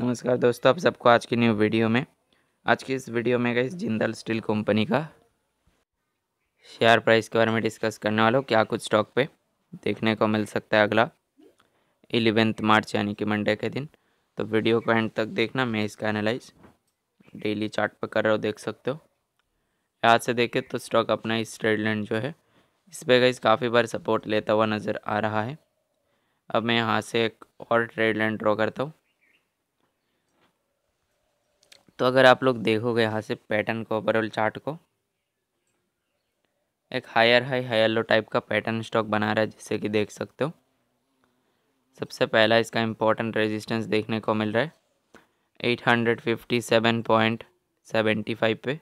नमस्कार दोस्तों आप सबको आज की न्यू वीडियो में आज की इस वीडियो में गई जिंदल स्टील कंपनी का शेयर प्राइस के बारे में डिस्कस करने वाला क्या कुछ स्टॉक पे देखने को मिल सकता है अगला एलेवेंथ मार्च यानी कि मंडे के दिन तो वीडियो को एंड तक देखना मैं इसका एनालाइज डेली चार्ट पर कर रहा हूँ देख सकते हो यहाँ से देखें तो स्टॉक अपना इस ट्रेड जो है इस पर गई काफ़ी बार सपोर्ट लेता हुआ नज़र आ रहा है अब मैं यहाँ से एक और ट्रेड ड्रॉ करता हूँ तो अगर आप लोग देखोगे यहाँ से पैटर्न को ओवरऑल चार्ट को एक higher high higher low type का पैटर्न स्टॉक बना रहा है जिससे कि देख सकते हो सबसे पहला इसका इम्पोर्टेंट रेजिस्टेंस देखने को मिल रहा है eight hundred fifty seven point seventy five पे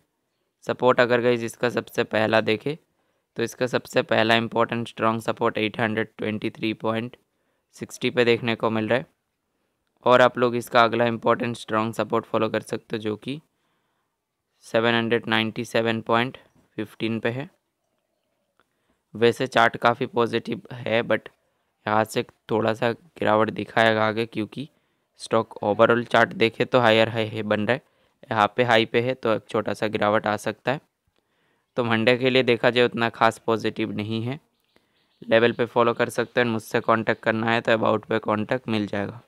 सपोर्ट अगर गई जिसका सबसे पहला देखे तो इसका सबसे पहला important strong support eight hundred twenty three point sixty पे देखने को मिल रहा है और आप लोग इसका अगला इम्पोर्टेंट स्ट्रॉन्ग सपोर्ट फॉलो कर सकते हो जो कि 797.15 पे है वैसे चार्ट काफ़ी पॉजिटिव है बट यहाँ से थोड़ा सा गिरावट दिखाएगा आगे क्योंकि स्टॉक ओवरऑल चार्ट देखे तो हायर हाई है बन रहा है यहाँ पे हाई पे है तो एक छोटा सा गिरावट आ सकता है तो मंडे के लिए देखा जाए उतना खास पॉजिटिव नहीं है लेवल पे फॉलो कर सकते हैं मुझसे कांटेक्ट करना है तो अबाउट पे कांटेक्ट मिल जाएगा